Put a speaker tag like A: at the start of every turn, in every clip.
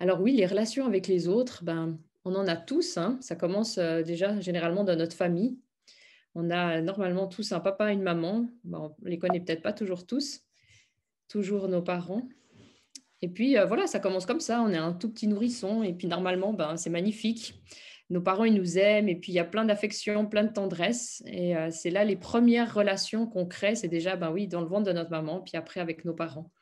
A: Alors oui, les relations avec les autres, ben, on en a tous. Hein. Ça commence euh, déjà généralement dans notre famille. On a normalement tous un papa, une maman. Ben, ne les connaît peut-être pas toujours tous. Toujours nos parents. Et puis euh, voilà, ça commence comme ça. On est un tout petit nourrisson et puis normalement, ben, c'est magnifique. Nos parents, ils nous aiment et puis il y a plein d'affection, plein de tendresse. Et euh, c'est là les premières relations qu'on crée. C'est déjà, ben oui, dans le ventre de notre maman, puis après avec nos parents.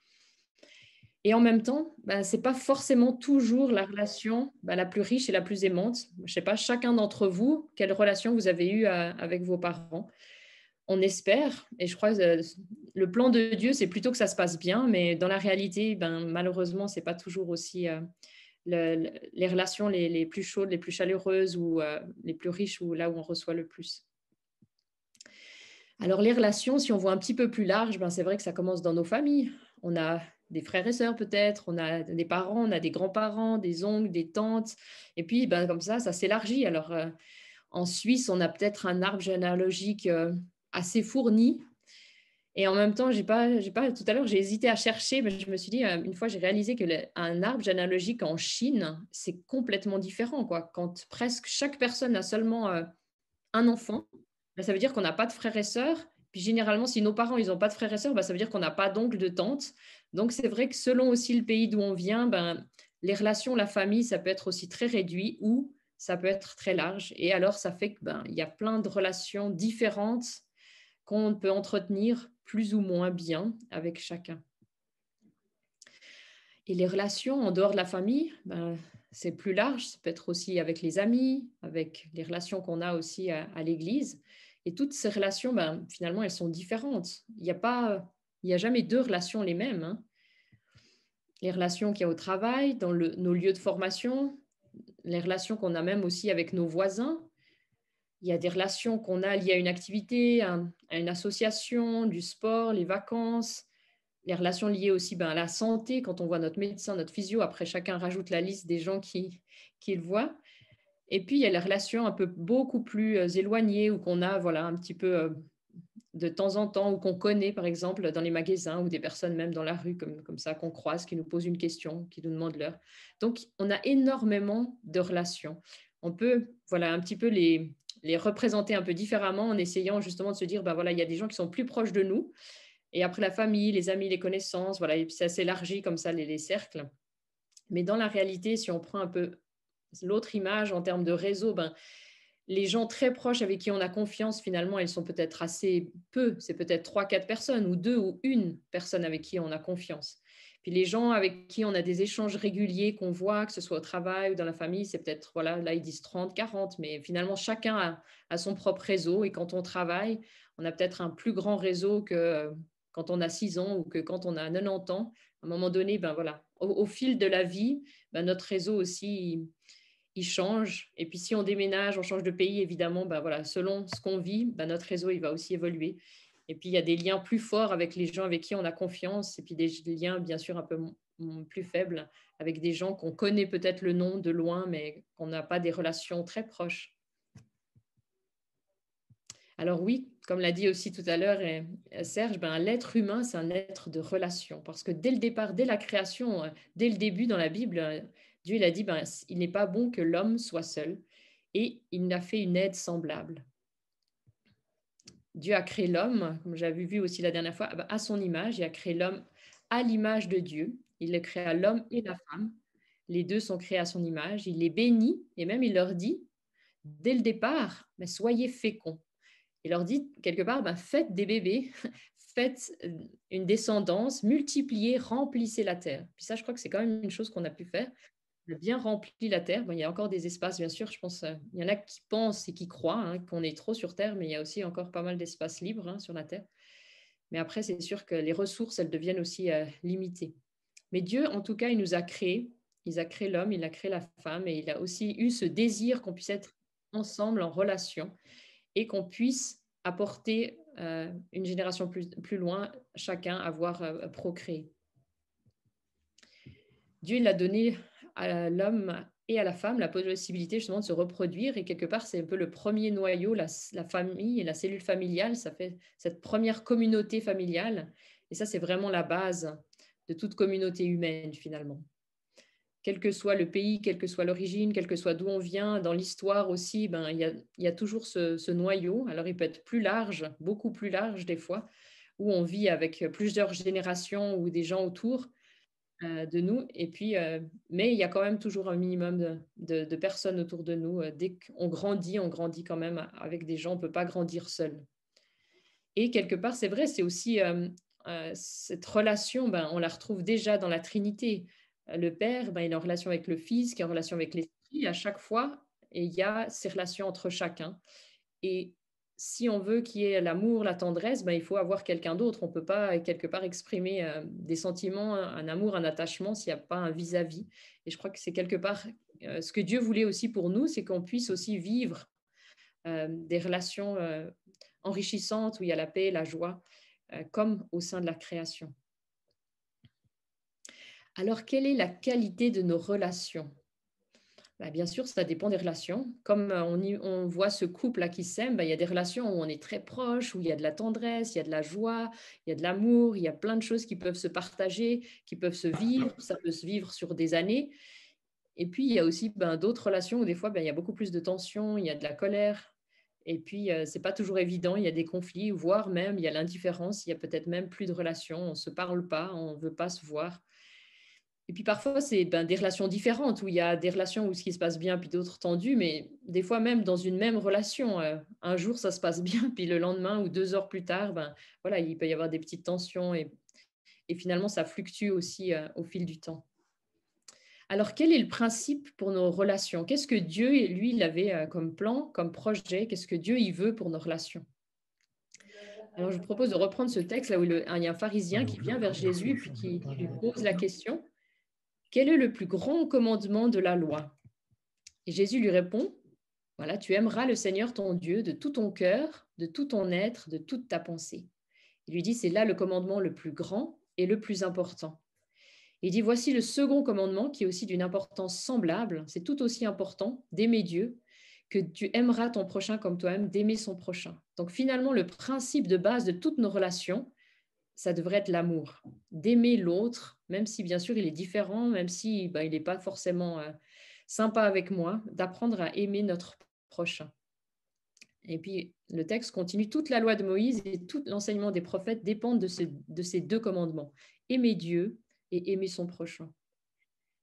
A: Et en même temps, bah, ce n'est pas forcément toujours la relation bah, la plus riche et la plus aimante. Je ne sais pas, chacun d'entre vous, quelle relation vous avez eue euh, avec vos parents. On espère, et je crois que euh, le plan de Dieu, c'est plutôt que ça se passe bien, mais dans la réalité, ben, malheureusement, ce n'est pas toujours aussi euh, les relations les, plus chaudes, les plus chaleureuses ou les plus riches ou là où on reçoit le plus. Alors les relations, si on voit un petit peu plus large, ben, c'est vrai que ça commence dans nos familles. On a des frères et sœurs peut-être, on a des parents, on a des grands-parents, des oncles, des tantes. Et puis, ben, comme ça, ça s'élargit. Alors, euh, en Suisse, on a peut-être un arbre généalogique euh, assez fourni. Et en même temps, j'ai pas, j'ai pas, tout à l'heure, j'ai hésité à chercher, mais je me suis dit, euh, une fois, j'ai réalisé qu'un arbre généalogique en Chine, c'est complètement différent. Quoi. Quand presque chaque personne a seulement un enfant, ben, ça veut dire qu'on n'a pas de frères et sœurs. Puis généralement, si nos parents, ils n'ont pas de frères et sœurs, ben, ça veut dire qu'on n'a pas d'oncle, de tante. Donc c'est vrai que selon aussi le pays d'où on vient, ben, les relations, la famille, ça peut être aussi très réduit ou ça peut être très large. Et alors ça fait qu'il ben, y a plein de relations différentes qu'on peut entretenir plus ou moins bien avec chacun. Et les relations en dehors de la famille, ben, c'est plus large, ça peut être aussi avec les amis, avec les relations qu'on a aussi à, l'église. Et toutes ces relations, ben, finalement, elles sont différentes. Il n'y a pas il n'y a jamais deux relations les mêmes. Hein. Les relations qu'il y a au travail, dans nos lieux de formation, les relations qu'on a même aussi avec nos voisins. Il y a des relations qu'on a liées à une activité, à, une association, du sport, les vacances, les relations liées aussi ben, à la santé, quand on voit notre médecin, notre physio, après chacun rajoute la liste des gens qui, qui voient. Et puis, il y a les relations un peu beaucoup plus euh, éloignées où qu'on a voilà, un petit peu euh, de temps en temps ou qu'on connaît, par exemple, dans les magasins ou des personnes même dans la rue, comme, comme ça, qu'on croise, qui nous posent une question, qui nous demandent l'heure. Donc, on a énormément de relations. On peut, voilà, un petit peu les, les représenter un peu différemment en essayant justement de se dire, ben voilà, il y a des gens qui sont plus proches de nous. Et après la famille, les amis, les connaissances, voilà, ça s'élargit comme ça, les, les cercles. Mais dans la réalité, si on prend un peu l'autre image en termes de réseau, ben, les gens très proches avec qui on a confiance, finalement, ils sont peut-être assez peu. C'est peut-être trois, quatre personnes ou deux ou une personne avec qui on a confiance. Puis les gens avec qui on a des échanges réguliers qu'on voit, que ce soit au travail ou dans la famille, c'est peut-être, voilà, là ils disent 30, 40, mais finalement chacun a, son propre réseau. Et quand on travaille, on a peut-être un plus grand réseau que quand on a 6 ans ou que quand on a 90 ans. À un moment donné, ben voilà, au, fil de la vie, ben notre réseau aussi, il change. Et puis si on déménage, on change de pays, évidemment, ben voilà, selon ce qu'on vit, ben notre réseau il va aussi évoluer. Et puis il y a des liens plus forts avec les gens avec qui on a confiance, et puis des liens bien sûr un peu plus faibles avec des gens qu'on connaît peut-être le nom de loin, mais qu'on n'a pas des relations très proches. Alors oui, comme l'a dit aussi tout à l'heure euh, Serge, ben, l'être humain, c'est un être de relation, parce que dès le départ, dès la création, euh, dès le début dans la Bible, euh, Dieu, a dit, ben, il n'est pas bon que l'homme soit seul, et il n'a fait une aide semblable. Dieu a créé l'homme, comme j'avais vu aussi la dernière fois, à son image, il a créé l'homme à l'image de Dieu. Il a à l'homme et la femme. Les deux sont créés à son image. Il les bénit et même il leur dit, dès le départ, soyez féconds. Il leur dit quelque part, ben, faites des bébés, faites euh, une descendance, multipliez, remplissez la terre. Puis ça, je crois que c'est quand même une chose qu'on a pu faire a bien rempli la Terre. il y a encore des espaces, bien sûr, je pense. Euh, il y en a qui pensent et qui croient hein, qu'on est trop sur Terre, mais il y a aussi encore pas mal d'espaces libres hein, sur la Terre. Mais après, c'est sûr que les ressources, elles deviennent aussi euh, limitées. Mais Dieu, en tout cas, il nous a créés. Il a créé l'homme, il a créé la femme, et il a aussi eu ce désir qu'on puisse être ensemble, en relation, et qu'on puisse apporter euh, une génération plus, plus, loin, chacun avoir procréé. Dieu, il a donné à l'homme et à la femme la possibilité justement de se reproduire. Et quelque part, c'est un peu le premier noyau, la, famille et la cellule familiale, ça fait cette première communauté familiale. Et ça, c'est vraiment la base de toute communauté humaine finalement. Quel que soit le pays, quelle que soit l'origine, quel que soit d'où on vient, dans l'histoire aussi, ben, il, y a, toujours ce noyau. Alors il peut être plus large, beaucoup plus large des fois, où on vit avec plusieurs générations ou des gens autour, euh, de nous. Et puis, euh, mais il y a quand même toujours un minimum de, personnes autour de nous. Euh, dès qu'on grandit, on grandit quand même avec des gens. On peut pas grandir seul. Et quelque part, c'est vrai, c'est aussi cette relation, ben, on la retrouve déjà dans la Trinité. Le Père, ben, il est en relation avec le Fils, qui est en relation avec l'Esprit. À chaque fois, et il y a ces relations entre chacun. Et si on veut qu'il y ait l'amour, la tendresse, ben, il faut avoir quelqu'un d'autre. On ne peut pas, quelque part, exprimer euh, des sentiments, un amour, un attachement s'il n'y a pas un vis-à-vis. Et je crois que c'est quelque part euh, ce que Dieu voulait aussi pour nous, c'est qu'on puisse aussi vivre euh, des relations enrichissantes où il y a la paix, la joie, comme au sein de la création. Alors, quelle est la qualité de nos relations bien sûr, ça dépend des relations. Comme on, voit ce couple là qui s'aime, il y a des relations où on est très proche, où il y a de la tendresse, il y a de la joie, il y a de l'amour, il y a plein de choses qui peuvent se partager, qui peuvent se vivre. Ça peut se vivre sur des années. Et puis, il y a aussi d'autres relations où des fois, il y a beaucoup plus de tension, il y a de la colère. Et puis, ce n'est pas toujours évident. Il y a des conflits, voire même, il y a l'indifférence. Il y a peut-être même plus de relations. On ne se parle pas, on ne veut pas se voir. Et puis parfois, c'est ben, des relations différentes où il y a des relations où ce qui se passe bien, puis d'autres tendues, mais des fois même dans une même relation. Euh, un jour, ça se passe bien, puis le lendemain ou deux heures plus tard, ben, voilà, il peut y avoir des petites tensions et, finalement, ça fluctue aussi euh, au fil du temps. Alors, quel est le principe pour nos relations Qu'est-ce que Dieu, lui, il avait euh, comme plan, comme projet Qu'est-ce que Dieu, il veut pour nos relations alors, je vous propose de reprendre ce texte là où il y a un pharisien qui vient vers Jésus puis qui lui pose la question quel est le plus grand commandement de la loi Et Jésus lui répond, voilà, tu aimeras le Seigneur ton Dieu de tout ton cœur, de tout ton être, de toute ta pensée. Il lui dit, c'est là le commandement le plus grand et le plus important. Il dit, voici le second commandement qui est aussi d'une importance semblable, c'est tout aussi important d'aimer Dieu, que tu aimeras ton prochain comme toi-même, d'aimer son prochain. Donc finalement, le principe de base de toutes nos relations, ça devrait être l'amour, d'aimer l'autre, même si bien sûr il est différent, même si ben, il n'est pas forcément euh, sympa avec moi, d'apprendre à aimer notre prochain. Et puis le texte continue, toute la loi de Moïse et tout l'enseignement des prophètes dépendent de ces deux commandements, aimer Dieu et aimer son prochain.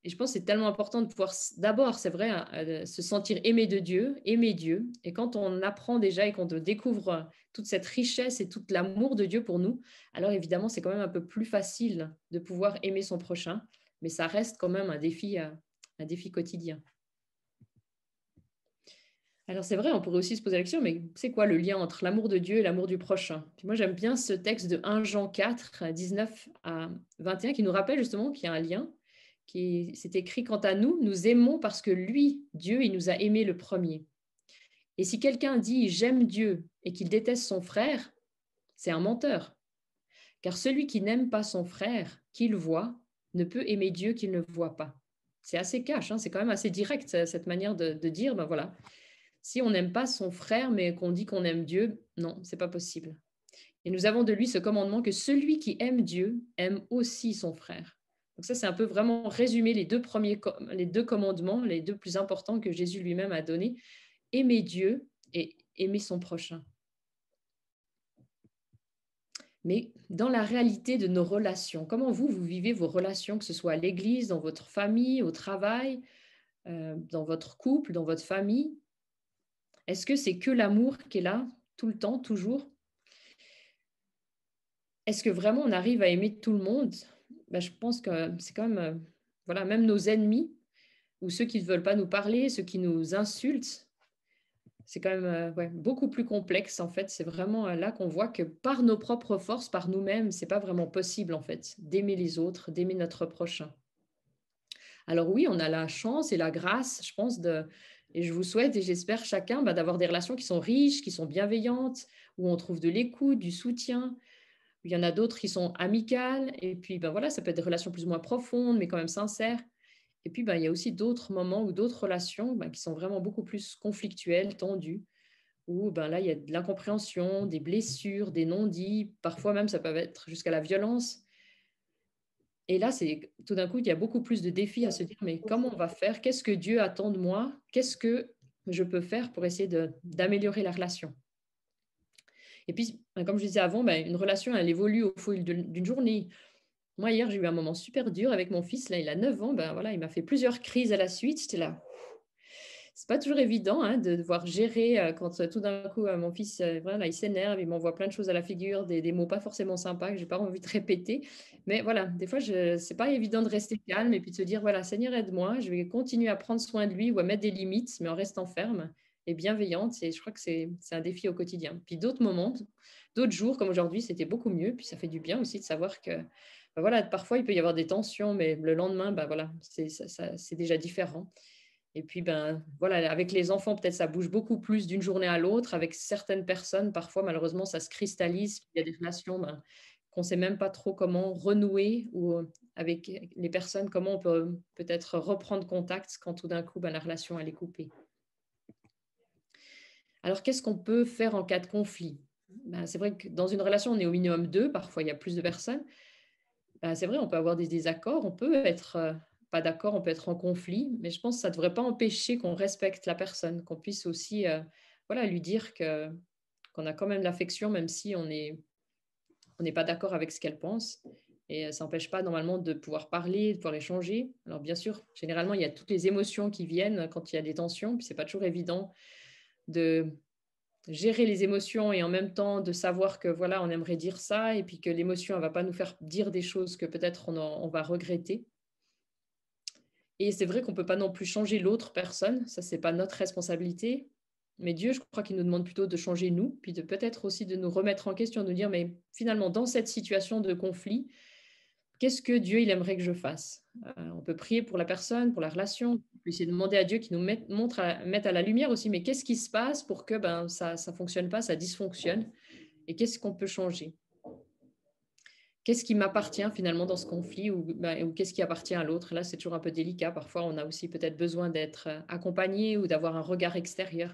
A: Et je pense que c'est tellement important de pouvoir, d'abord, c'est vrai, hein, euh, se sentir aimé de Dieu, aimer Dieu. Et quand on apprend déjà et qu'on découvre euh, toute cette richesse et tout l'amour de Dieu pour nous, alors évidemment, c'est quand même un peu plus facile de pouvoir aimer son prochain. Mais ça reste quand même un défi, euh, un défi quotidien. Alors c'est vrai, on pourrait aussi se poser la question, mais c'est quoi le lien entre l'amour de Dieu et l'amour du prochain Puis moi j'aime bien ce texte de 1 Jean 4, 19 à 21, qui nous rappelle justement qu'il y a un lien qui s'est écrit quant à nous, nous aimons parce que lui, Dieu, il nous a aimés le premier. Et si quelqu'un dit j'aime Dieu et qu'il déteste son frère, c'est un menteur. Car celui qui n'aime pas son frère, qu'il voit, ne peut aimer Dieu qu'il ne voit pas. C'est assez cash, hein, c'est quand même assez direct cette manière de, de dire, ben voilà, si on n'aime pas son frère mais qu'on dit qu'on aime Dieu, non, c'est pas possible. Et nous avons de lui ce commandement que celui qui aime Dieu aime aussi son frère. Donc ça, c'est un peu vraiment résumer les deux premiers, les deux commandements, les deux plus importants que Jésus lui-même a donnés. Aimer Dieu et aimer son prochain. Mais dans la réalité de nos relations, comment vous, vous vivez vos relations, que ce soit à l'église, dans votre famille, au travail, euh, dans votre couple, dans votre famille Est-ce que c'est que l'amour qui est là, tout le temps, toujours Est-ce que vraiment on arrive à aimer tout le monde bah, je pense que c'est quand même, euh, voilà, même nos ennemis ou ceux qui ne veulent pas nous parler, ceux qui nous insultent, c'est quand même euh, ouais, beaucoup plus complexe en fait. C'est vraiment euh, là qu'on voit que par nos propres forces, par nous-mêmes, c'est pas vraiment possible en fait d'aimer les autres, d'aimer notre prochain. Alors oui, on a la chance et la grâce, je pense, de, et je vous souhaite et j'espère chacun bah, d'avoir des relations qui sont riches, qui sont bienveillantes, où on trouve de l'écoute, du soutien, il y en a d'autres qui sont amicales, et puis ben voilà, ça peut être des relations plus ou moins profondes, mais quand même sincères. Et puis ben, il y a aussi d'autres moments ou d'autres relations ben, qui sont vraiment beaucoup plus conflictuelles, tendues, où ben là il y a de l'incompréhension, des blessures, des non-dits, parfois même ça peut être jusqu'à la violence. Et là, c'est tout d'un coup, il y a beaucoup plus de défis à se dire, mais comment on va faire Qu'est-ce que Dieu attend de moi Qu'est-ce que je peux faire pour essayer d'améliorer la relation et puis, euh, comme je disais avant, ben, une relation, elle évolue au fil d'une journée. Moi, hier, j'ai eu un moment super dur avec mon fils. Là, il a 9 ans. Ben, voilà, il m'a fait plusieurs crises à la suite. là. C'est pas toujours évident hein, de devoir gérer euh, quand euh, tout d'un coup mon fils il s'énerve, il m'envoie plein de choses à la figure, des, mots pas forcément sympas que j'ai pas envie de répéter. Mais voilà, des fois ce c'est pas évident de rester calme et puis de se dire voilà Seigneur aide-moi, je vais continuer à prendre soin de lui ou à mettre des limites, mais en restant ferme et bienveillante. Et je crois que c'est un défi au quotidien. Puis d'autres moments, d'autres jours, comme aujourd'hui, c'était beaucoup mieux. Puis ça fait du bien aussi de savoir que ben voilà, parfois il peut y avoir des tensions, mais le lendemain, ben voilà, c'est déjà différent. Et puis, ben, voilà, avec les enfants, peut-être ça bouge beaucoup plus d'une journée à l'autre. Avec certaines personnes, parfois, malheureusement, ça se cristallise. Il y a des relations ben, qu'on ne sait même pas trop comment renouer ou euh, avec les personnes, comment on peut peut-être reprendre contact quand tout d'un coup, ben, la relation, elle est coupée. Alors, qu'est-ce qu'on peut faire en cas de conflit ben, C'est vrai que dans une relation, on est au minimum deux, parfois il y a plus de personnes. Ben, c'est vrai, on peut avoir des désaccords, on peut être euh, pas d'accord, on peut être en conflit, mais je pense que ça ne devrait pas empêcher qu'on respecte la personne, qu'on puisse aussi euh, voilà, lui dire que, qu'on a quand même l'affection, même si on n'est pas d'accord avec ce qu'elle pense. Et euh, ça n'empêche pas normalement de pouvoir parler, de pouvoir échanger. Alors bien sûr, généralement, il y a toutes les émotions qui viennent quand il y a des tensions, puis c'est pas toujours évident de gérer les émotions et en même temps de savoir que voilà, on aimerait dire ça et puis que l'émotion ne va pas nous faire dire des choses que peut-être on, va regretter. Et c'est vrai qu'on ne peut pas non plus changer l'autre personne, ça c'est pas notre responsabilité. Mais Dieu, je crois qu'il nous demande plutôt de changer nous, puis de peut-être aussi de nous remettre en question, de nous dire mais finalement dans cette situation de conflit, qu'est-ce que Dieu il aimerait que je fasse euh, On peut prier pour la personne, pour la relation. On peut essayer de demander à Dieu qu'il nous mette, montre à, à la lumière aussi, mais qu'est-ce qui se passe pour que ben, ça ne fonctionne pas, ça dysfonctionne Et qu'est-ce qu'on peut changer Qu'est-ce qui m'appartient finalement dans ce conflit ou, ben, ou qu'est-ce qui appartient à l'autre Là, c'est toujours un peu délicat. Parfois, on a aussi peut-être besoin d'être euh, accompagné ou d'avoir un regard extérieur.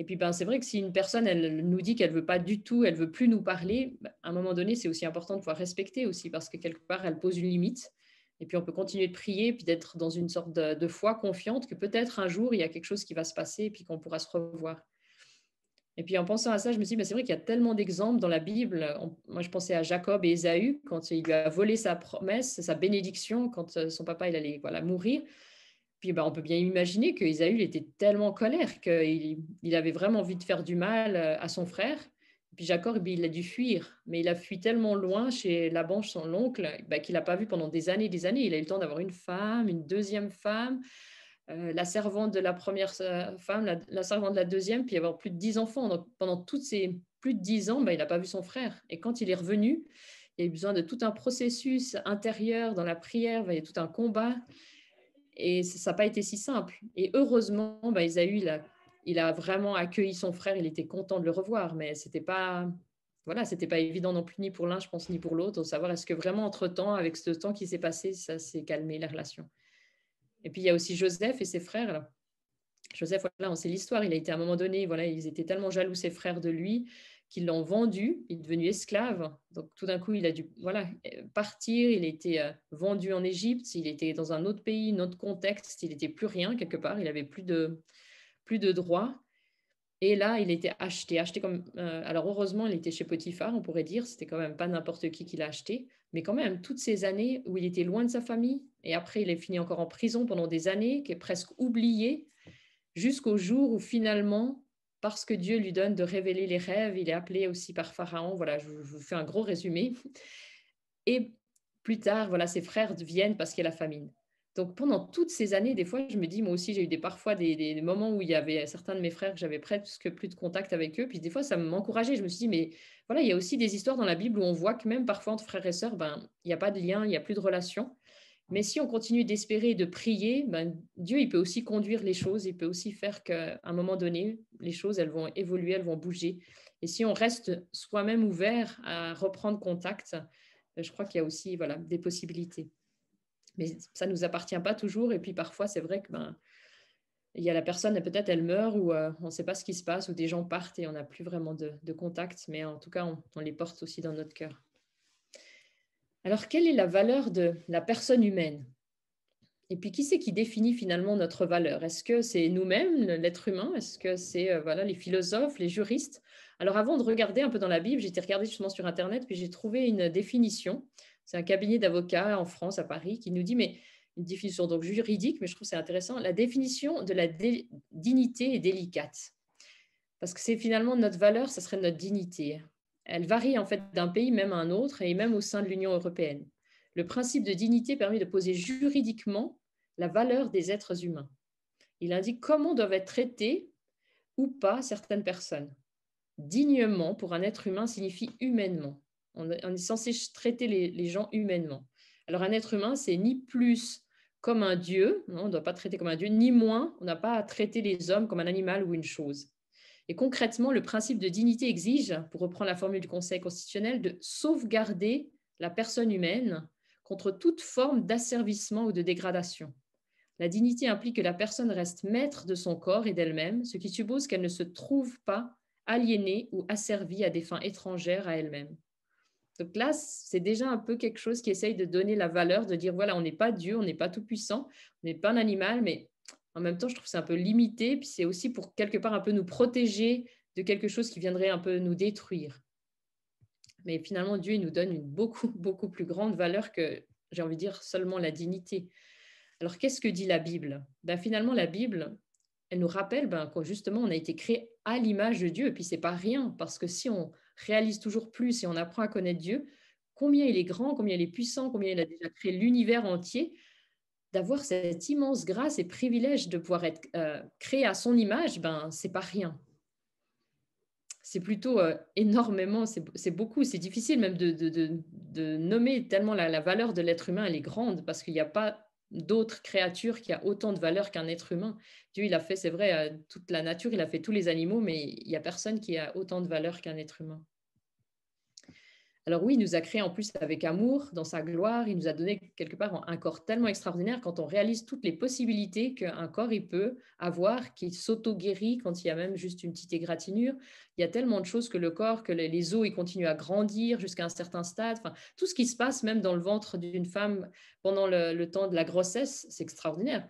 A: Et puis, ben, c'est vrai que si une personne, elle nous dit qu'elle veut pas du tout, elle veut plus nous parler, ben, à un moment donné, c'est aussi important de pouvoir respecter aussi, parce que quelque part, elle pose une limite. Et puis, on peut continuer de prier, puis d'être dans une sorte de, foi confiante que peut-être un jour, il y a quelque chose qui va se passer, et puis qu'on pourra se revoir. Et puis, en pensant à ça, je me suis dit, ben, c'est vrai qu'il y a tellement d'exemples dans la Bible. moi, je pensais à Jacob et Esaü quand il lui a volé sa promesse, sa bénédiction, quand euh, son papa, il allait voilà, mourir. Puis bah, on peut bien imaginer que était tellement en colère qu'il avait vraiment envie de faire du mal euh, à son frère. Puis Jacob, eh il a dû fuir, mais il a fui tellement loin chez la banche, son oncle, bah, qu'il n'a pas vu pendant des années et des années. Il a eu le temps d'avoir une femme, une deuxième femme, euh, la servante de la première euh, femme, la, servante de la deuxième, puis avoir plus de dix enfants. Donc pendant toutes ces plus de dix ans, bah, il n'a pas vu son frère. Et quand il est revenu, il y a eu besoin de tout un processus intérieur dans la prière, il y a tout un combat. Et ça n'a pas été si simple. Et heureusement, bah, Esaü, il a, il a vraiment accueilli son frère. Il était content de le revoir, mais c'était pas voilà, c'était pas évident non plus ni pour l'un, je pense, ni pour l'autre, de savoir est-ce que vraiment entre-temps, avec ce temps qui s'est passé, ça s'est calmé la relation. Et puis il y a aussi Joseph et ses frères. Là. Joseph, on sait l'histoire, il a été à un moment donné, voilà, ils étaient tellement jaloux ses frères de lui qu'ils l'ont vendu, il est devenu esclave. Donc tout d'un coup, il a dû voilà, partir, il était euh, vendu en Égypte, il était dans un autre pays, un autre contexte, il n'était plus rien quelque part, il n'avait plus de, plus de droits. Et là, il était acheté, acheté comme... Euh, alors heureusement, il était chez Potiphar, on pourrait dire, c'était quand même pas n'importe qui qui l'a acheté, mais quand même, toutes ces années où il était loin de sa famille, et après, il est fini encore en prison pendant des années, qui est presque oublié, jusqu'au jour où finalement, parce que Dieu lui donne de révéler les rêves. Il est appelé aussi par Pharaon. Voilà, je vous fais un gros résumé. Et plus tard, voilà, ses frères viennent parce qu'il y a la famine. Donc pendant toutes ces années, des fois, je me dis, moi aussi, j'ai eu des, parfois des, moments où il y avait certains de mes frères que j'avais presque plus de contact avec eux. Puis des fois, ça m'encourageait. Je me suis dit, mais voilà, il y a aussi des histoires dans la Bible où on voit que même parfois entre frères et sœurs, ben, il n'y a pas de lien, il n'y a plus de relation. Mais si on continue d'espérer et de prier, ben, Dieu, il peut aussi conduire les choses, il peut aussi faire qu'à un moment donné, les choses, elles vont évoluer, elles vont bouger. Et si on reste soi-même ouvert à reprendre contact, euh, je crois qu'il y a aussi voilà, des possibilités. Mais ça ne nous appartient pas toujours. Et puis parfois, c'est vrai que ben, il y a la personne, peut-être elle meurt ou euh, on ne sait pas ce qui se passe, ou des gens partent et on n'a plus vraiment de, contact. Mais en tout cas, on, on les porte aussi dans notre cœur. Alors, quelle est la valeur de la personne humaine Et puis, qui c'est qui définit finalement notre valeur Est-ce que c'est nous-mêmes, l'être humain Est-ce que c'est euh, voilà les philosophes, les juristes Alors, avant de regarder un peu dans la Bible, j'étais regardé justement sur Internet, puis j'ai trouvé une définition. C'est un cabinet d'avocats en France, à Paris, qui nous dit, mais une définition donc juridique, mais je trouve c'est intéressant, la définition de la dignité est délicate. Parce que c'est finalement notre valeur, ce serait notre dignité. Elle varie en fait d'un pays même à un autre et même au sein de l'Union européenne. Le principe de dignité permet de poser juridiquement la valeur des êtres humains. Il indique comment doivent être traités ou pas certaines personnes. Dignement pour un être humain signifie humainement. On est censé traiter les, les gens humainement. Alors un être humain, c'est ni plus comme un dieu, hein, on ne doit pas traiter comme un dieu, ni moins, on n'a pas à traiter les hommes comme un animal ou une chose. Et concrètement, le principe de dignité exige, pour reprendre la formule du Conseil constitutionnel, de sauvegarder la personne humaine contre toute forme d'asservissement ou de dégradation. La dignité implique que la personne reste maître de son corps et d'elle-même, ce qui suppose qu'elle ne se trouve pas aliénée ou asservie à des fins étrangères à elle-même. Donc là, c'est déjà un peu quelque chose qui essaye de donner la valeur, de dire voilà, on n'est pas Dieu, on n'est pas tout-puissant, on n'est pas un animal, mais en même temps, je trouve c'est un peu limité, puis c'est aussi pour quelque part un peu nous protéger de quelque chose qui viendrait un peu nous détruire. Mais finalement, Dieu nous donne une beaucoup, beaucoup plus grande valeur que, j'ai envie de dire, seulement la dignité. Alors, qu'est-ce que dit la Bible ben, Finalement, la Bible, elle nous rappelle ben, que justement, on a été créé à l'image de Dieu, et puis c'est pas rien, parce que si on réalise toujours plus et on apprend à connaître Dieu, combien il est grand, combien il est puissant, combien il a déjà créé l'univers entier, d'avoir cette immense grâce et privilège de pouvoir être euh, créé à son image, ben c'est pas rien. C'est plutôt euh, énormément, c'est beaucoup, c'est difficile même de, de, nommer tellement la, valeur de l'être humain, elle est grande parce qu'il n'y a pas d'autres créatures qui a autant de valeur qu'un être humain. Dieu, il a fait, c'est vrai, euh, toute la nature, il a fait tous les animaux, mais il n'y a personne qui a autant de valeur qu'un être humain. Alors oui, il nous a créé en plus avec amour, dans sa gloire, il nous a donné quelque part un corps tellement extraordinaire quand on réalise toutes les possibilités qu'un corps il peut avoir, qui s'auto-guérit quand il y a même juste une petite égratignure. Il y a tellement de choses que le corps, que les os, ils continuent à grandir jusqu'à un certain stade. Enfin, tout ce qui se passe même dans le ventre d'une femme pendant le, temps de la grossesse, c'est extraordinaire.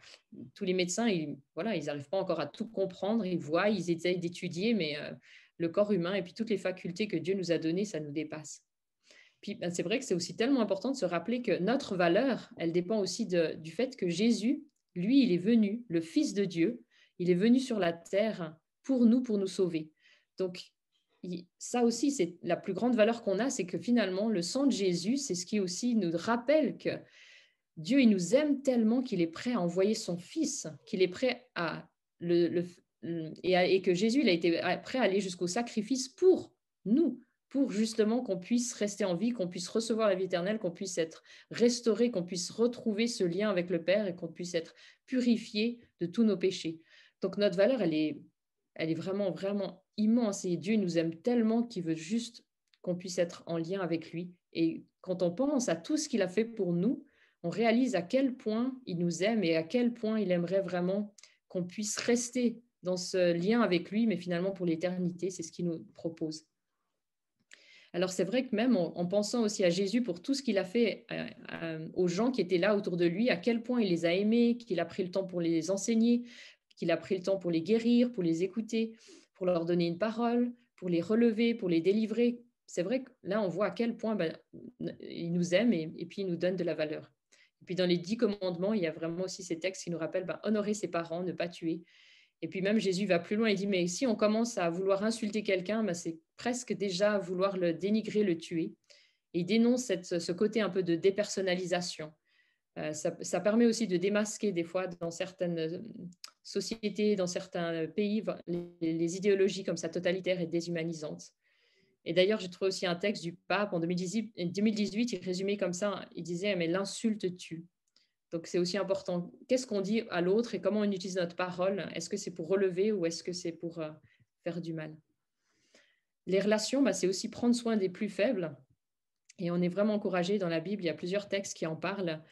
A: Tous les médecins, ils, voilà, ils n'arrivent pas encore à tout comprendre, ils voient, ils essayent d'étudier, mais euh, le corps humain et puis toutes les facultés que Dieu nous a données, ça nous dépasse. Puis ben, c'est vrai que c'est aussi tellement important de se rappeler que notre valeur, elle dépend aussi du fait que Jésus, lui, il est venu, le Fils de Dieu, il est venu sur la terre pour nous, pour nous sauver. Donc ça aussi, c'est la plus grande valeur qu'on a, c'est que finalement, le sang de Jésus, c'est ce qui aussi nous rappelle que Dieu, il nous aime tellement qu'il est prêt à envoyer son Fils, qu'il est prêt à le, à, et, que Jésus, il a été prêt à aller jusqu'au sacrifice pour nous, pour justement qu'on puisse rester en vie, qu'on puisse recevoir la vie éternelle, qu'on puisse être restauré, qu'on puisse retrouver ce lien avec le Père et qu'on puisse être purifié de tous nos péchés. Donc notre valeur, elle est, elle est vraiment, vraiment immense et Dieu nous aime tellement qu'il veut juste qu'on puisse être en lien avec lui. Et quand on pense à tout ce qu'il a fait pour nous, on réalise à quel point il nous aime et à quel point il aimerait vraiment qu'on puisse rester dans ce lien avec lui, mais finalement pour l'éternité, c'est ce qu'il nous propose. Alors c'est vrai que même en, pensant aussi à Jésus pour tout ce qu'il a fait euh, euh, aux gens qui étaient là autour de lui, à quel point il les a aimés, qu'il a pris le temps pour les enseigner, qu'il a pris le temps pour les guérir, pour les écouter, pour leur donner une parole, pour les relever, pour les délivrer. C'est vrai que là, on voit à quel point ben, il nous aime et, puis il nous donne de la valeur. Et puis dans les dix commandements, il y a vraiment aussi ces textes qui nous rappellent ben, honorer ses parents, ne pas tuer, et puis même Jésus va plus loin et dit, mais si on commence à vouloir insulter quelqu'un, ben, c'est presque déjà vouloir le dénigrer, le tuer. Et il dénonce ce côté un peu de dépersonnalisation. Euh, ça, permet aussi de démasquer des fois dans certaines euh, sociétés, dans certains pays, les, les idéologies comme ça totalitaires et déshumanisantes. Et d'ailleurs, j'ai trouvé aussi un texte du pape en 2018, il résumait comme ça, il disait, mais l'insulte tue. Donc c'est aussi important. Qu'est-ce qu'on dit à l'autre et comment on utilise notre parole Est-ce que c'est pour relever ou est-ce que c'est pour euh, faire du mal Les relations, bah, c'est aussi prendre soin des plus faibles. Et on est vraiment encouragé dans la Bible, il y a plusieurs textes qui en parlent.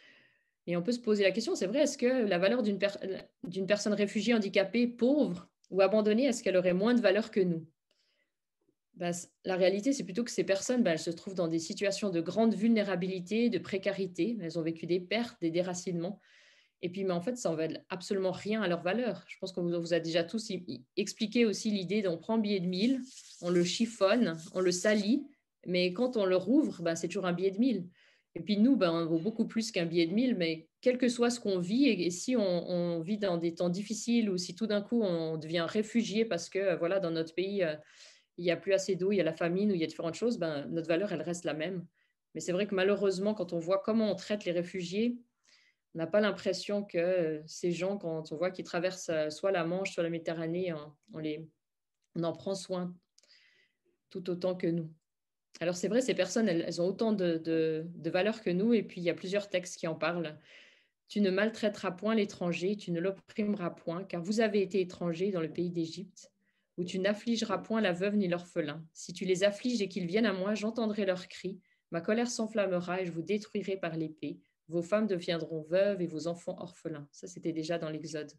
A: Et on peut se poser la question, c'est vrai, est-ce que la valeur d'une personne réfugiée, handicapée, pauvre ou abandonnée, est-ce qu'elle aurait moins de valeur que nous bah, la réalité, c'est plutôt que ces personnes, bah, elles se trouvent dans des situations de grande vulnérabilité, de précarité. Elles ont vécu des pertes, des déracinements. Et puis, mais en fait, ça n'en va absolument rien à leur valeur. Je pense qu'on vous a déjà tous expliqué aussi l'idée d'on prend un billet de mille, on le chiffonne, on le salit, mais quand on le rouvre, bah, c'est toujours un billet de mille. Et puis nous, bah, on vaut beaucoup plus qu'un billet de mille. mais quel que soit ce qu'on vit, et, si on, vit dans des temps difficiles ou si tout d'un coup on devient réfugié parce que voilà, dans notre pays... Euh, il n'y a plus assez d'eau, il y a la famine ou il y a différentes choses, ben, notre valeur, elle reste la même. Mais c'est vrai que malheureusement, quand on voit comment on traite les réfugiés, on n'a pas l'impression que euh, ces gens, quand on voit qu'ils traversent euh, soit la Manche, soit la Méditerranée, on, les, on en prend soin tout autant que nous. Alors c'est vrai, ces personnes, elles, ont autant de, de, de, valeur que nous, et puis il y a plusieurs textes qui en parlent. Tu ne maltraiteras point l'étranger, tu ne l'opprimeras point, car vous avez été étranger dans le pays d'Égypte où tu n'affligeras point la veuve ni l'orphelin. Si tu les affliges et qu'ils viennent à moi, j'entendrai leurs cris. Ma colère s'enflammera et je vous détruirai par l'épée. Vos femmes deviendront veuves et vos enfants orphelins. Ça, c'était déjà dans l'Exode.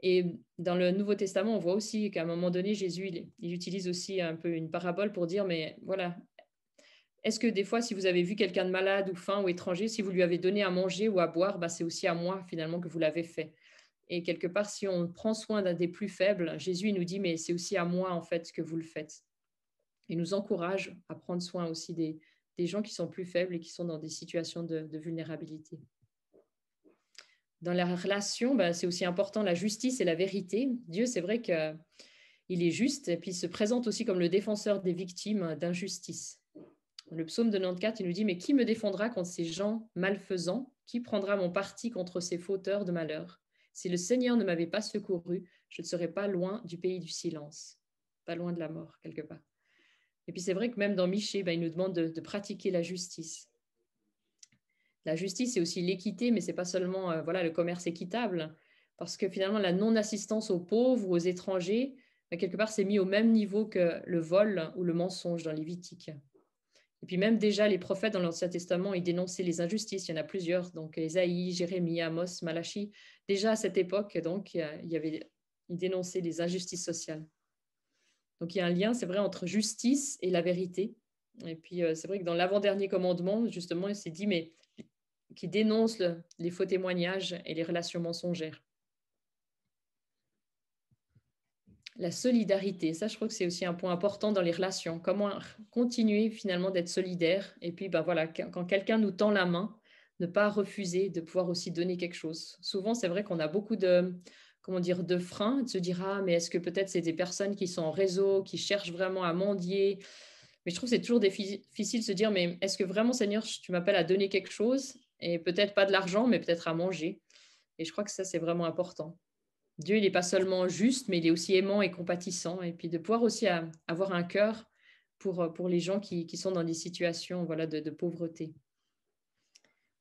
A: Et dans le Nouveau Testament, on voit aussi qu'à un moment donné, Jésus, utilise aussi un peu une parabole pour dire, mais voilà, est-ce que des fois, si vous avez vu quelqu'un de malade ou faim ou étranger, si vous lui avez donné à manger ou à boire, bah, c'est aussi à moi finalement que vous l'avez fait. Et quelque part, si on prend soin d'un des plus faibles, Jésus nous dit, mais c'est aussi à moi, en fait, que vous le faites. Il nous encourage à prendre soin aussi des, gens qui sont plus faibles et qui sont dans des situations de, vulnérabilité. Dans la relation, bah, c'est aussi important la justice et la vérité. Dieu, c'est vrai qu'il est juste et puis il se présente aussi comme le défenseur des victimes d'injustice. Le psaume de 94, il nous dit, mais qui me défendra contre ces gens malfaisants Qui prendra mon parti contre ces fauteurs de malheur si le Seigneur ne m'avait pas secouru, je ne serais pas loin du pays du silence, pas loin de la mort, quelque part. Et puis c'est vrai que même dans Miché, ben, il nous demande de, pratiquer la justice. La justice, c'est aussi l'équité, mais c'est pas seulement euh, voilà le commerce équitable, parce que finalement la non-assistance aux pauvres ou aux étrangers, ben, quelque part, c'est mis au même niveau que le vol ou le mensonge dans Lévitique. Et puis même déjà, les prophètes dans l'Ancien Testament, ils dénonçaient les injustices. Il y en a plusieurs, donc Ésaïe, Jérémie, Amos, malachi Déjà à cette époque, donc, il y avait, ils dénonçaient les injustices sociales. Donc il y a un lien, c'est vrai, entre justice et la vérité. Et puis euh, c'est vrai que dans l'avant-dernier commandement, justement, il s'est dit, mais qui dénonce les faux témoignages et les relations mensongères. la solidarité. Ça, je crois que c'est aussi un point important dans les relations. Comment continuer finalement d'être solidaire et puis ben voilà, quand quelqu'un nous tend la main, ne pas refuser, de pouvoir aussi donner quelque chose. Souvent, c'est vrai qu'on a beaucoup de comment dire de freins, de se dire ah, mais est-ce que peut-être c'est des personnes qui sont en réseau, qui cherchent vraiment à mendier. Mais je trouve que c'est toujours difficile de se dire mais est-ce que vraiment Seigneur, tu m'appelles à donner quelque chose et peut-être pas de l'argent, mais peut-être à manger. Et je crois que ça c'est vraiment important. Dieu, il n'est pas seulement juste, mais il est aussi aimant et compatissant. Et puis de pouvoir aussi avoir un cœur pour, euh, les gens qui, sont dans des situations voilà, de, pauvreté.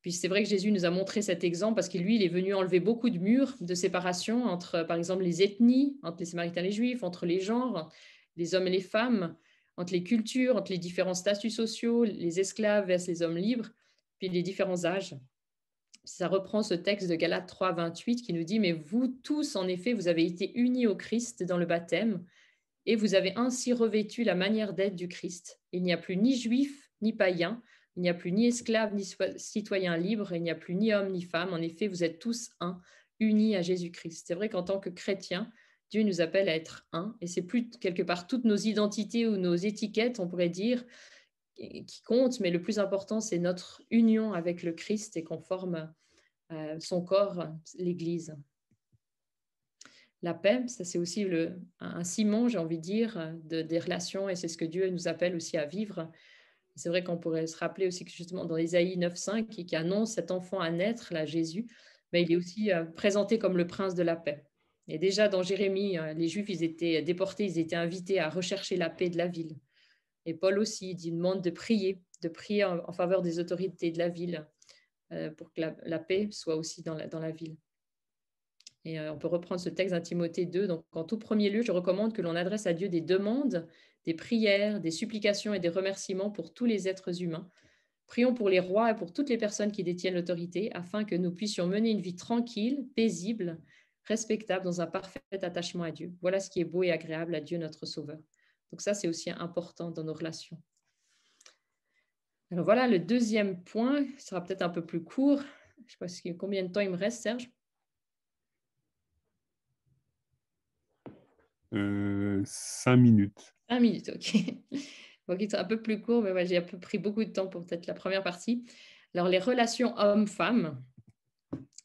A: Puis c'est vrai que Jésus nous a montré cet exemple parce que lui, il est venu enlever beaucoup de murs de séparation entre, par exemple, les ethnies, entre les Samaritains et les Juifs, entre les genres, les hommes et les femmes, entre les cultures, entre les différents statuts sociaux, les esclaves vers les hommes libres, puis les différents âges ça reprend ce texte de Galates 3, 28 qui nous dit, mais vous tous, en effet, vous avez été unis au Christ dans le baptême, et vous avez ainsi revêtu la manière d'être du Christ. Il n'y a plus ni juif, ni païen, il n'y a plus ni esclave, ni citoyen libre, il n'y a plus ni homme, ni femme. En effet, vous êtes tous un, unis à Jésus-Christ. C'est vrai qu'en tant que chrétien, Dieu nous appelle à être un, et c'est plus quelque part toutes nos identités ou nos étiquettes, on pourrait dire, qui compte, mais le plus important, c'est notre union avec le Christ et qu'on forme euh, son corps, l'Église. La paix, ça c'est aussi le, un ciment, j'ai envie de dire, des relations, et c'est ce que Dieu nous appelle aussi à vivre. C'est vrai qu'on pourrait se rappeler aussi que justement dans Isaïe 9.5, qui, qui annonce cet enfant à naître, là, Jésus, mais il est aussi euh, présenté comme le prince de la paix. Et déjà dans Jérémie, euh, les Juifs, ils étaient déportés, ils étaient invités à rechercher la paix de la ville. Et Paul aussi, dit, demande de prier, de prier en, faveur des autorités de la ville euh, pour que la, paix soit aussi dans la, ville. Et euh, on peut reprendre ce texte d'intimité 2. Donc, en tout premier lieu, je recommande que l'on adresse à Dieu des demandes, des prières, des supplications et des remerciements pour tous les êtres humains. Prions pour les rois et pour toutes les personnes qui détiennent l'autorité, afin que nous puissions mener une vie tranquille, paisible, respectable, dans un parfait attachement à Dieu. Voilà ce qui est beau et agréable à Dieu notre Sauveur. Donc ça, c'est aussi important dans nos relations. Alors voilà, le deuxième point sera peut-être un peu plus court. Je ne sais pas combien de temps il me reste, Serge. Euh, cinq minutes. Cinq minutes, ok. il sera un peu plus court, mais j'ai un peu pris beaucoup de temps pour peut-être la première partie. Alors, les relations hommes femme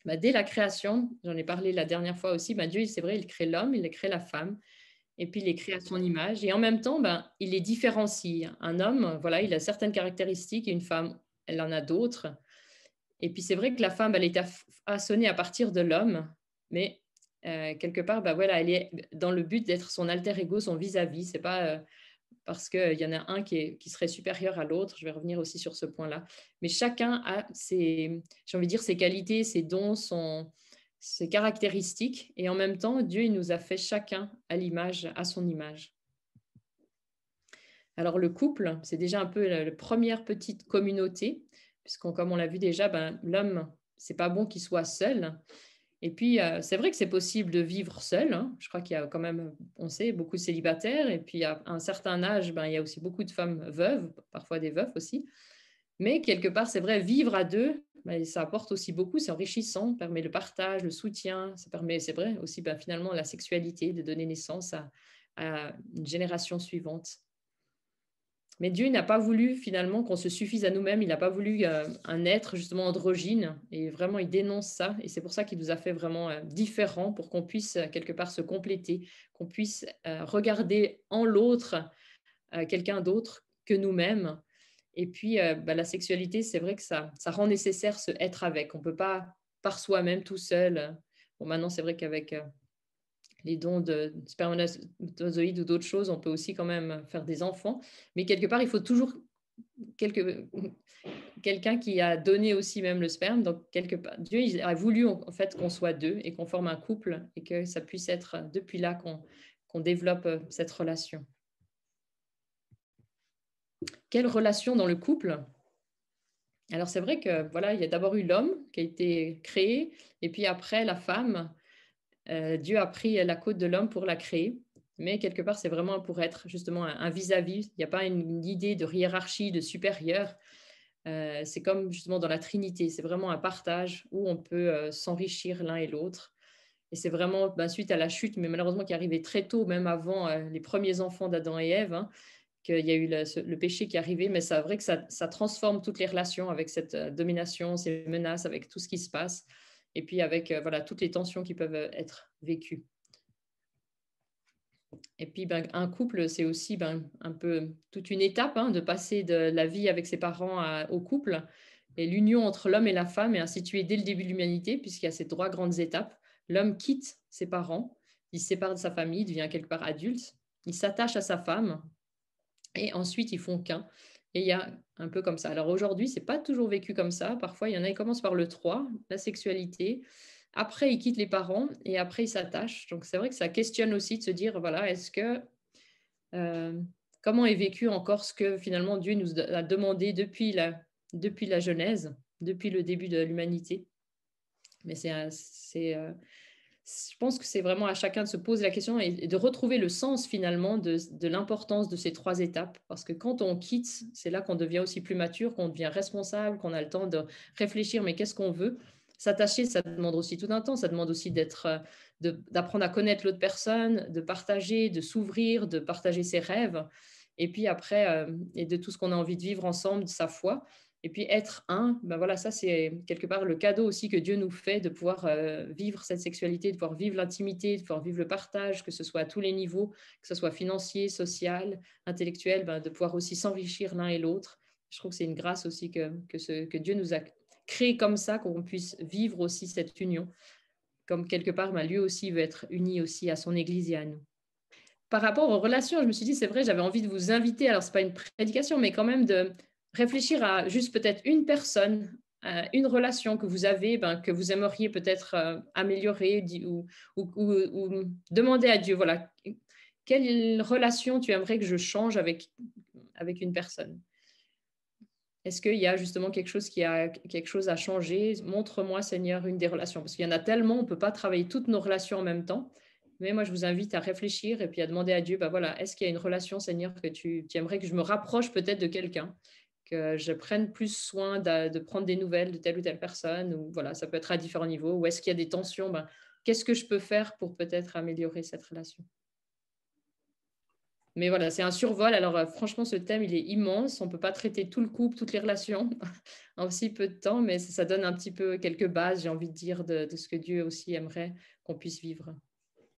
A: bah, dès la création, j'en ai parlé la dernière fois aussi, bah, Dieu, c'est vrai, il crée l'homme, il crée la femme et puis il les crée à son image. Et en même temps, ben, il les différencie. Un homme, voilà, il a certaines caractéristiques et une femme, elle en a d'autres. Et puis c'est vrai que la femme, elle est assonnée à partir de l'homme, mais euh, quelque part, ben, voilà, elle est dans le but d'être son alter ego, son vis-à-vis. C'est pas euh, parce parce qu'il y en a un qui, est, qui serait supérieur à l'autre. Je vais revenir aussi sur ce point-là. Mais chacun a j'ai envie de dire, ses qualités, ses dons, son, c'est caractéristiques et en même temps, Dieu nous a fait chacun à l'image, à son image. Alors le couple, c'est déjà un peu la, première petite communauté, puisque comme on l'a vu déjà, ben, l'homme, c'est pas bon qu'il soit seul. Et puis euh, c'est vrai que c'est possible de vivre seul. Hein. Je crois qu'il y a quand même, on sait, beaucoup de célibataires. Et puis à un certain âge, ben, il y a aussi beaucoup de femmes veuves, parfois des veuves aussi. Mais quelque part, c'est vrai, vivre à deux, ça apporte aussi beaucoup, c'est enrichissant, permet le partage, le soutien, ça permet, c'est vrai, aussi ben, finalement la sexualité, de donner naissance à, une génération suivante. Mais Dieu n'a pas voulu finalement qu'on se suffise à nous-mêmes, il n'a pas voulu euh, un être justement androgyne, et vraiment il dénonce ça, et c'est pour ça qu'il nous a fait vraiment euh, différents pour qu'on puisse euh, quelque part se compléter, qu'on puisse regarder en l'autre quelqu'un d'autre que nous-mêmes, et puis, euh, bah, la sexualité, c'est vrai que ça, ça rend nécessaire ce être avec. On ne peut pas par soi-même tout seul. Bon, maintenant, c'est vrai qu'avec euh, les dons de spermatozoïdes ou d'autres choses, on peut aussi quand même faire des enfants. Mais quelque part, il faut toujours quelqu'un qui a donné aussi même le sperme. Donc, quelque part, Dieu a voulu en fait qu'on soit deux et qu'on forme un couple et que ça puisse être depuis là qu'on développe euh, cette relation. Quelle relation dans le couple Alors c'est vrai que voilà, il y a d'abord eu l'homme qui a été créé, et puis après la femme. Euh, Dieu a pris la côte de l'homme pour la créer, mais quelque part c'est vraiment pour être justement un vis-à-vis. Il n'y a pas une, idée de hiérarchie, de supérieur. Euh, c'est comme justement dans la Trinité, c'est vraiment un partage où on peut euh, s'enrichir l'un et l'autre. Et c'est vraiment ben, suite à la chute, mais malheureusement qui est arrivée très tôt, même avant les premiers enfants d'Adam et Ève, hein, qu'il y a eu le, péché qui est arrivé, mais c'est vrai que ça, transforme toutes les relations avec cette euh, domination, ces menaces, avec tout ce qui se passe, et puis avec euh, voilà, toutes les tensions qui peuvent euh, être vécues. Et puis, ben, un couple, c'est aussi ben, un peu toute une étape hein, de passer de la vie avec ses parents au couple. Et l'union entre l'homme et la femme est instituée dès le début de l'humanité, puisqu'il y a ces trois grandes étapes. L'homme quitte ses parents, il se sépare de sa famille, devient quelque part adulte, il s'attache à sa femme, et ensuite ils font qu'un. Et il y a un peu comme ça. Alors aujourd'hui, c'est pas toujours vécu comme ça. Parfois, il y en a, qui commencent par le 3, la sexualité. Après, ils quittent les parents et après, ils s'attachent. Donc c'est vrai que ça questionne aussi de se dire, voilà, est-ce que... Euh, comment est vécu encore ce que finalement Dieu nous a demandé depuis la, depuis la Genèse, depuis le début de l'humanité. Mais c'est euh, je pense que c'est vraiment à chacun de se poser la question et, de retrouver le sens finalement de, l'importance de ces trois étapes. Parce que quand on quitte, c'est là qu'on devient aussi plus mature, qu'on devient responsable, qu'on a le temps de réfléchir, mais qu'est-ce qu'on veut S'attacher, ça demande aussi tout un temps, ça demande aussi euh, d'apprendre à connaître l'autre personne, de partager, de s'ouvrir, de partager ses rêves. Et puis après, euh, et de tout ce qu'on a envie de vivre ensemble, de sa foi. Et puis être un, ben voilà, ça c'est quelque part le cadeau aussi que Dieu nous fait de pouvoir euh, vivre cette sexualité, de pouvoir vivre l'intimité, de pouvoir vivre le partage, que ce soit à tous les niveaux, que ce soit financier, social, intellectuel, ben, de pouvoir aussi s'enrichir l'un et l'autre. Je trouve que c'est une grâce aussi que, que, ce, que Dieu nous a créé comme ça, qu'on puisse vivre aussi cette union, comme quelque part ben, lui aussi veut être uni aussi à son Église et à nous par rapport aux relations, je me suis dit, c'est vrai, j'avais envie de vous inviter, alors ce n'est pas une prédication, mais quand même de, réfléchir à juste peut-être une personne, euh, une relation que vous avez, ben, que vous aimeriez peut-être euh, améliorer ou, demander à Dieu, voilà, quelle relation tu aimerais que je change avec, avec une personne Est-ce qu'il y a justement quelque chose qui a quelque chose à changer Montre-moi, Seigneur, une des relations, parce qu'il y en a tellement, on ne peut pas travailler toutes nos relations en même temps. Mais moi, je vous invite à réfléchir et puis à demander à Dieu, bah, voilà, est-ce qu'il y a une relation, Seigneur, que tu aimerais que je me rapproche peut-être de quelqu'un que je prenne plus soin de, prendre des nouvelles de telle ou telle personne. Ou, voilà, ça peut être à différents niveaux. Ou est-ce qu'il y a des tensions ben, Qu'est-ce que je peux faire pour peut-être améliorer cette relation mais voilà, c'est un survol. Alors euh, franchement, ce thème, il est immense. On ne peut pas traiter tout le couple, toutes les relations en si peu de temps, mais ça, donne un petit peu quelques bases, j'ai envie de dire, de ce que Dieu aussi aimerait qu'on puisse vivre.